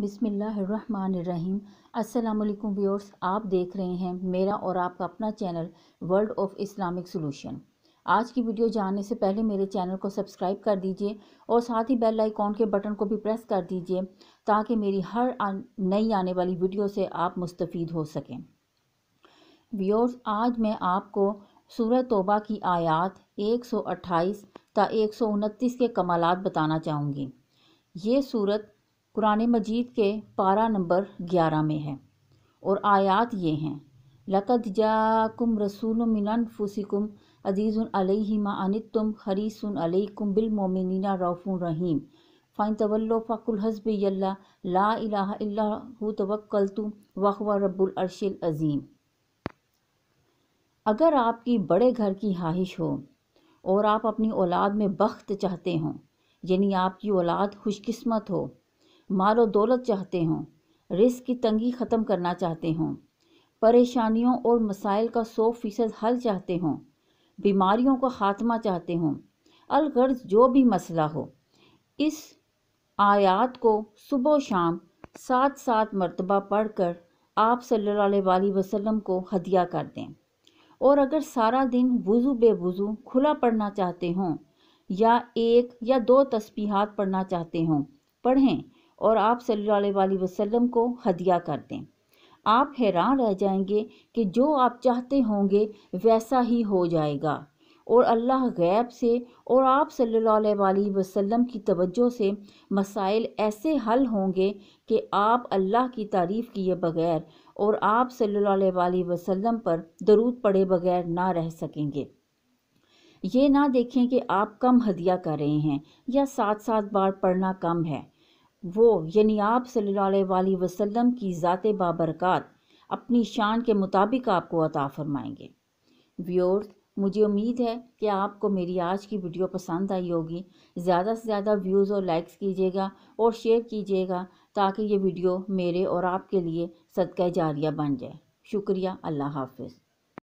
बिसमीम् अल्लाम व्यूअर्स आप देख रहे हैं मेरा और आपका अपना channel world of Islamic solution आज की वीडियो जानने से पहले मेरे चैनल को सब्सक्राइब कर दीजिए और साथ ही बेल आइकॉन के बटन को भी प्रेस कर दीजिए ताकि मेरी हर नई आने वाली वीडियो से आप मुस्तफ़ हो सकें व्यूअर्स आज मैं आपको सूरह तोबा की आयात एक सौ अट्ठाईस ता एक सौ उनतीस के कमालत बताना चाहूँगी ये सूरत कुरान मजीद के पारा नंबर ग्यारह में है और आयात ये हैं लकद जाकुम रसूल मिनन फुसिकुम अजीज़ अलहिमा अनित तुम हरीस अलकुम बिलमोमिन रऊफ़ रहीम फ़ाइन तवल्लो फ़कुल हसब ला इला तवक्ल तुम वहवा रब्बुलरशिल अज़ीम अगर आपकी बड़े घर की हाहिश हो और आप अपनी औलाद में बख्त चाहते हों यानी आपकी औलाद खुशकस्मत हो माल और दौलत चाहते हों रिस्क की तंगी ख़त्म करना चाहते हों परेशानियों और मसाइल का सौ फीसद हल चाहते हों बीमारियों का खात्मा चाहते हों अलगर्ज जो भी मसला हो इस आयात को सुबह शाम सात सात मरतबा पढ़कर आप सल्ला वसलम को हदिया कर दें और अगर सारा दिन वज़ू बेवज़ू खुला पढ़ना चाहते हों या एक या दो तस्बीहात पढ़ना चाहते हों पढ़ें और आप सल्लल्लाहु अलैहि वसल्लम को हदिया कर दें आप हैरान रह जाएंगे कि जो आप चाहते होंगे वैसा ही हो जाएगा और अल्लाह गैब से और आप सल्लल्लाहु अलैहि वसल्लम की तवज्जो से मसाइल ऐसे हल होंगे कि आप अल्लाह की तारीफ़ किए बगैर और आप सल्लल्लाहु अलैहि वसल्लम पर दरूद पड़े बगैर ना रह सकेंगे ये ना देखें कि आप कम हदिया कर रहे हैं या सात सात बार पढ़ना कम है वो यानी आप सल्लल्लाहु अलैहि वसल्लम की ज़ात बाबरकत अपनी शान के मुताबिक आपको अता फरमाएंगे व्यूअर्स मुझे उम्मीद है कि आपको मेरी आज की वीडियो पसंद आई होगी ज़्यादा से ज़्यादा व्यूज़ और लाइक्स कीजिएगा और शेयर कीजिएगा ताकि ये वीडियो मेरे और आपके लिए सदका जारिया बन जाए शुक्रिया अल्लाह हाफिज़